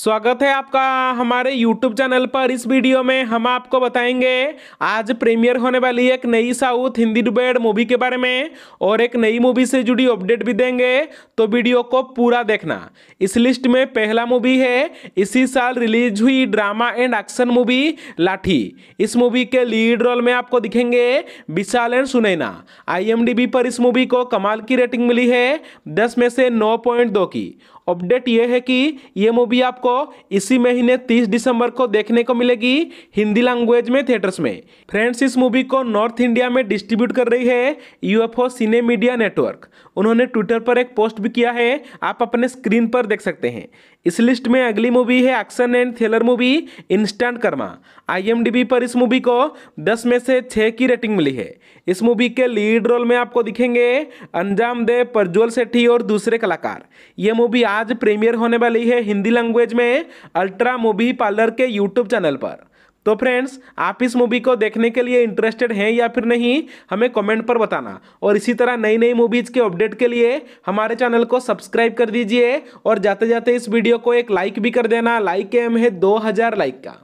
स्वागत है आपका हमारे YouTube चैनल पर इस वीडियो में हम आपको बताएंगे आज प्रीमियर होने वाली एक नई साउथ हिंदी डुबेड मूवी के बारे में और एक नई मूवी से जुड़ी अपडेट भी देंगे तो वीडियो को पूरा देखना इस लिस्ट में पहला मूवी है इसी साल रिलीज हुई ड्रामा एंड एक्शन मूवी लाठी इस मूवी के लीड रोल में आपको दिखेंगे विशाल एंड सुनैना आई पर इस मूवी को कमाल की रेटिंग मिली है दस में से नौ की अपडेट ये है कि ये मूवी आपको इसी महीने 30 दिसंबर को देखने को मिलेगी हिंदी लैंग्वेज में थिएटर्स में फ्रेंड्स इस मूवी को नॉर्थ इंडिया में डिस्ट्रीब्यूट कर रही है यूएफओ सिने मीडिया नेटवर्क उन्होंने ट्विटर पर एक पोस्ट भी किया है आप अपने स्क्रीन पर देख सकते हैं इस लिस्ट में अगली मूवी है action and thriller movie instant karma आई पर इस मूवी को दस में से छः की रेटिंग मिली है इस मूवी के लीड रोल में आपको दिखेंगे अंजाम दे प्रज्वल सेठी और दूसरे कलाकार ये मूवी आज प्रीमियर होने वाली है हिंदी लैंग्वेज में अल्ट्रा मूवी पार्लर के यूट्यूब चैनल पर तो फ्रेंड्स आप इस मूवी को देखने के लिए इंटरेस्टेड हैं या फिर नहीं हमें कमेंट पर बताना और इसी तरह नई नई मूवीज़ के अपडेट के लिए हमारे चैनल को सब्सक्राइब कर दीजिए और जाते जाते इस वीडियो को एक लाइक भी कर देना लाइक एम है दो हज़ार लाइक का